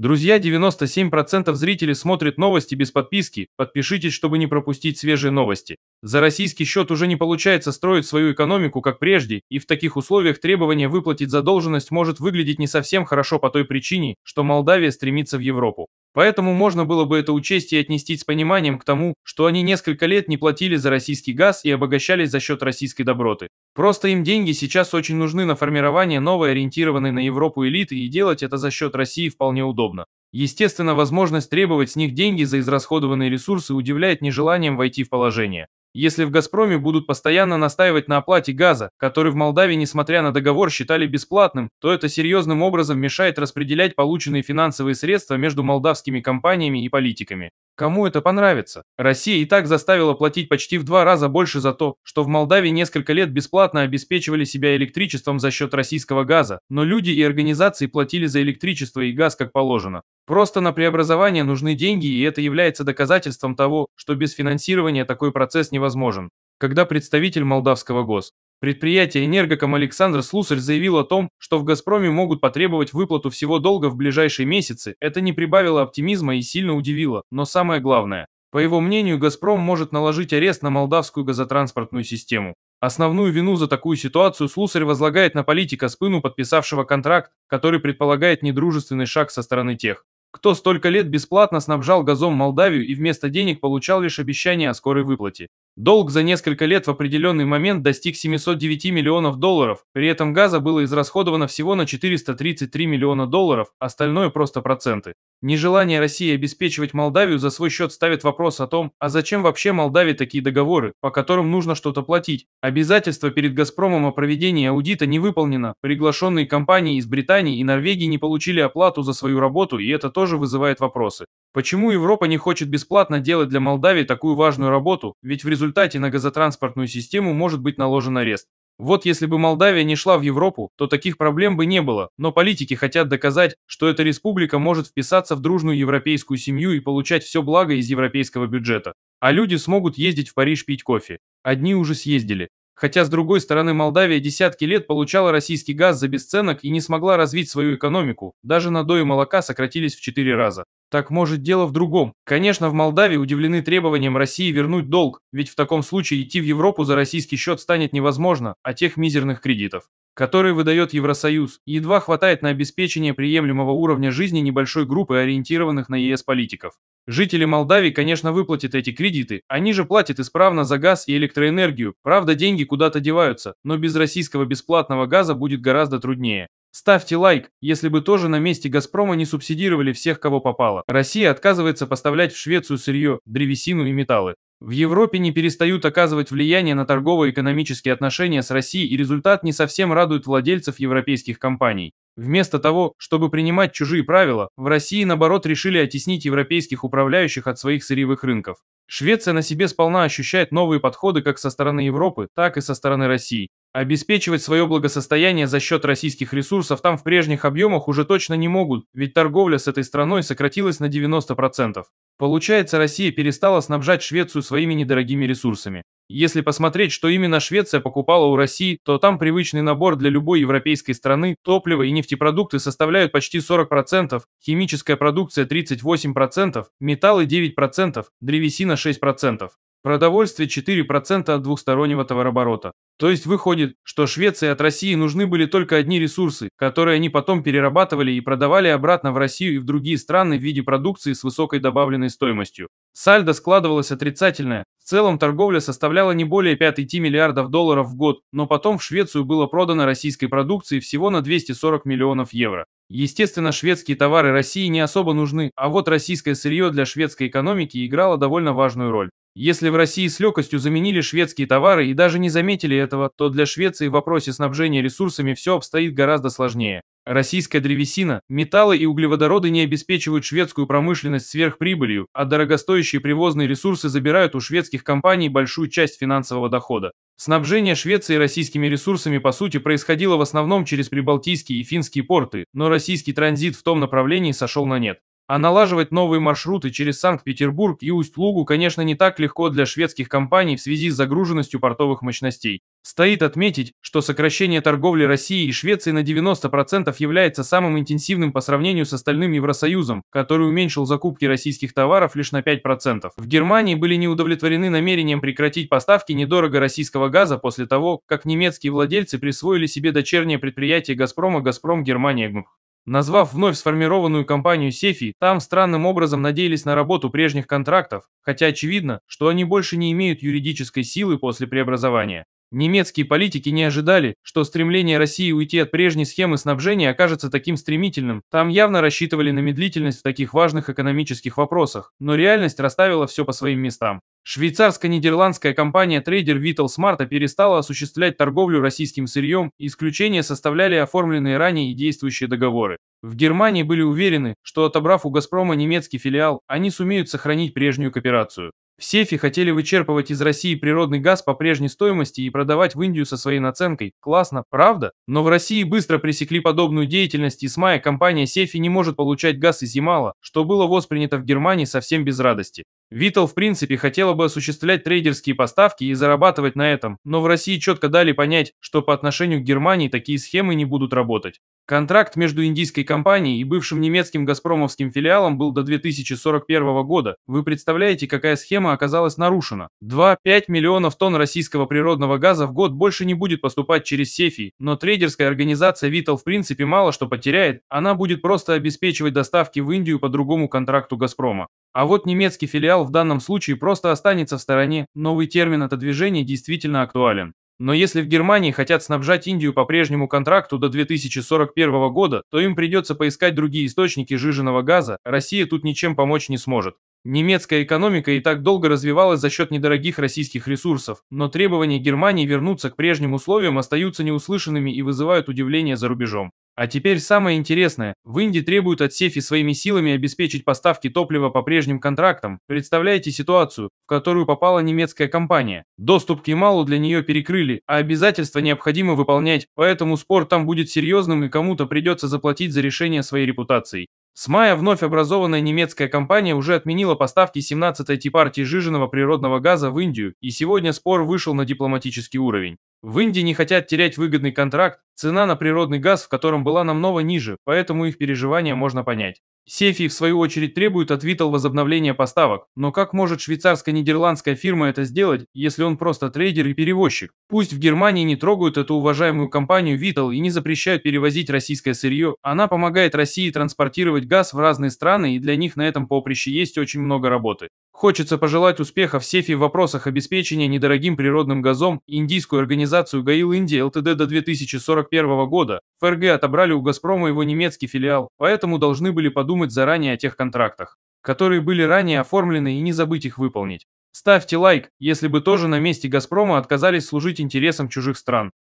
Друзья, 97% зрителей смотрят новости без подписки, подпишитесь, чтобы не пропустить свежие новости. За российский счет уже не получается строить свою экономику, как прежде, и в таких условиях требование выплатить задолженность может выглядеть не совсем хорошо по той причине, что Молдавия стремится в Европу. Поэтому можно было бы это учесть и отнести с пониманием к тому, что они несколько лет не платили за российский газ и обогащались за счет российской доброты. Просто им деньги сейчас очень нужны на формирование новой ориентированной на Европу элиты, и делать это за счет России вполне удобно. Естественно, возможность требовать с них деньги за израсходованные ресурсы удивляет нежеланием войти в положение если в «Газпроме» будут постоянно настаивать на оплате газа, который в Молдавии, несмотря на договор, считали бесплатным, то это серьезным образом мешает распределять полученные финансовые средства между молдавскими компаниями и политиками. Кому это понравится? Россия и так заставила платить почти в два раза больше за то, что в Молдавии несколько лет бесплатно обеспечивали себя электричеством за счет российского газа, но люди и организации платили за электричество и газ как положено. Просто на преобразование нужны деньги, и это является доказательством того, что без финансирования такой процесс невозможен. Когда представитель молдавского ГОС Предприятие «Энергоком» Александр Слусарь заявил о том, что в «Газпроме» могут потребовать выплату всего долга в ближайшие месяцы. Это не прибавило оптимизма и сильно удивило, но самое главное. По его мнению, «Газпром» может наложить арест на молдавскую газотранспортную систему. Основную вину за такую ситуацию Слусарь возлагает на политика спыну, подписавшего контракт, который предполагает недружественный шаг со стороны тех, кто столько лет бесплатно снабжал газом Молдавию и вместо денег получал лишь обещание о скорой выплате. Долг за несколько лет в определенный момент достиг 709 миллионов долларов, при этом газа было израсходовано всего на 433 миллиона долларов, остальное просто проценты. Нежелание России обеспечивать Молдавию за свой счет ставит вопрос о том, а зачем вообще Молдавии такие договоры, по которым нужно что-то платить. Обязательство перед «Газпромом» о проведении аудита не выполнено, приглашенные компании из Британии и Норвегии не получили оплату за свою работу, и это тоже вызывает вопросы. Почему Европа не хочет бесплатно делать для Молдавии такую важную работу, ведь в результате результате на газотранспортную систему может быть наложен арест. Вот если бы Молдавия не шла в Европу, то таких проблем бы не было, но политики хотят доказать, что эта республика может вписаться в дружную европейскую семью и получать все благо из европейского бюджета. А люди смогут ездить в Париж пить кофе. Одни уже съездили. Хотя, с другой стороны, Молдавия десятки лет получала российский газ за бесценок и не смогла развить свою экономику, даже надои молока сократились в 4 раза. Так может дело в другом. Конечно, в Молдавии удивлены требованием России вернуть долг, ведь в таком случае идти в Европу за российский счет станет невозможно, а тех мизерных кредитов, которые выдает Евросоюз, едва хватает на обеспечение приемлемого уровня жизни небольшой группы ориентированных на ЕС политиков. Жители Молдавии, конечно, выплатят эти кредиты, они же платят исправно за газ и электроэнергию, правда деньги куда-то деваются, но без российского бесплатного газа будет гораздо труднее. Ставьте лайк, если бы тоже на месте «Газпрома» не субсидировали всех, кого попало. Россия отказывается поставлять в Швецию сырье, древесину и металлы. В Европе не перестают оказывать влияние на торгово-экономические отношения с Россией и результат не совсем радует владельцев европейских компаний. Вместо того, чтобы принимать чужие правила, в России наоборот решили оттеснить европейских управляющих от своих сырьевых рынков. Швеция на себе сполна ощущает новые подходы как со стороны Европы, так и со стороны России. Обеспечивать свое благосостояние за счет российских ресурсов там в прежних объемах уже точно не могут, ведь торговля с этой страной сократилась на 90%. Получается, Россия перестала снабжать Швецию своими недорогими ресурсами. Если посмотреть, что именно Швеция покупала у России, то там привычный набор для любой европейской страны, топливо и нефтепродукты составляют почти 40%, химическая продукция 38%, металлы 9%, древесина 6%. Продовольствие 4% от двухстороннего товарооборота. То есть выходит, что Швеции от России нужны были только одни ресурсы, которые они потом перерабатывали и продавали обратно в Россию и в другие страны в виде продукции с высокой добавленной стоимостью. Сальдо складывалось отрицательное. В целом торговля составляла не более 5,5 миллиардов долларов в год, но потом в Швецию было продано российской продукции всего на 240 миллионов евро. Естественно, шведские товары России не особо нужны, а вот российское сырье для шведской экономики играло довольно важную роль. Если в России с легкостью заменили шведские товары и даже не заметили этого, то для Швеции в вопросе снабжения ресурсами все обстоит гораздо сложнее. Российская древесина, металлы и углеводороды не обеспечивают шведскую промышленность сверхприбылью, а дорогостоящие привозные ресурсы забирают у шведских компаний большую часть финансового дохода. Снабжение Швеции российскими ресурсами по сути происходило в основном через прибалтийские и финские порты, но российский транзит в том направлении сошел на нет. А налаживать новые маршруты через Санкт-Петербург и Усть-Лугу, конечно, не так легко для шведских компаний в связи с загруженностью портовых мощностей. Стоит отметить, что сокращение торговли России и Швеции на 90% является самым интенсивным по сравнению с остальным Евросоюзом, который уменьшил закупки российских товаров лишь на 5%. В Германии были не удовлетворены намерением прекратить поставки недорого российского газа после того, как немецкие владельцы присвоили себе дочернее предприятие «Газпрома» «Газпром Германия». Назвав вновь сформированную компанию Сефи, там странным образом надеялись на работу прежних контрактов, хотя очевидно, что они больше не имеют юридической силы после преобразования. Немецкие политики не ожидали, что стремление России уйти от прежней схемы снабжения окажется таким стремительным. Там явно рассчитывали на медлительность в таких важных экономических вопросах, но реальность расставила все по своим местам. Швейцарско-нидерландская компания трейдер Vital Smart перестала осуществлять торговлю российским сырьем, исключение составляли оформленные ранее и действующие договоры. В Германии были уверены, что отобрав у «Газпрома» немецкий филиал, они сумеют сохранить прежнюю кооперацию. В СЕФИ хотели вычерпывать из России природный газ по прежней стоимости и продавать в Индию со своей наценкой. Классно, правда? Но в России быстро пресекли подобную деятельность и с мая компания СЕФИ не может получать газ из Ямала, что было воспринято в Германии совсем без радости. Витал, в принципе, хотела бы осуществлять трейдерские поставки и зарабатывать на этом, но в России четко дали понять, что по отношению к Германии такие схемы не будут работать. Контракт между индийской компанией и бывшим немецким «Газпромовским» филиалом был до 2041 года. Вы представляете, какая схема оказалась нарушена? 2-5 миллионов тонн российского природного газа в год больше не будет поступать через Сефи, но трейдерская организация «Витал» в принципе мало что потеряет, она будет просто обеспечивать доставки в Индию по другому контракту «Газпрома». А вот немецкий филиал в данном случае просто останется в стороне, новый термин это движение действительно актуален. Но если в Германии хотят снабжать Индию по прежнему контракту до 2041 года, то им придется поискать другие источники жиженного газа, Россия тут ничем помочь не сможет. Немецкая экономика и так долго развивалась за счет недорогих российских ресурсов, но требования Германии вернуться к прежним условиям остаются неуслышанными и вызывают удивление за рубежом. А теперь самое интересное. В Индии требуют от Сефи своими силами обеспечить поставки топлива по прежним контрактам. Представляете ситуацию, в которую попала немецкая компания. Доступ к Ямалу для нее перекрыли, а обязательства необходимо выполнять, поэтому спор там будет серьезным и кому-то придется заплатить за решение своей репутации. С мая вновь образованная немецкая компания уже отменила поставки 17-й типартии жиженного природного газа в Индию, и сегодня спор вышел на дипломатический уровень. В Индии не хотят терять выгодный контракт, цена на природный газ в котором была намного ниже, поэтому их переживания можно понять. Сефи, в свою очередь, требует от Витал возобновления поставок. Но как может швейцарско-нидерландская фирма это сделать, если он просто трейдер и перевозчик? Пусть в Германии не трогают эту уважаемую компанию Витал и не запрещают перевозить российское сырье, она помогает России транспортировать газ в разные страны и для них на этом поприще есть очень много работы. Хочется пожелать успеха в СЕФе в вопросах обеспечения недорогим природным газом индийскую организацию ГАИЛ Индия ЛТД до 2041 года. ФРГ отобрали у «Газпрома» его немецкий филиал, поэтому должны были подумать заранее о тех контрактах, которые были ранее оформлены и не забыть их выполнить. Ставьте лайк, если бы тоже на месте «Газпрома» отказались служить интересам чужих стран.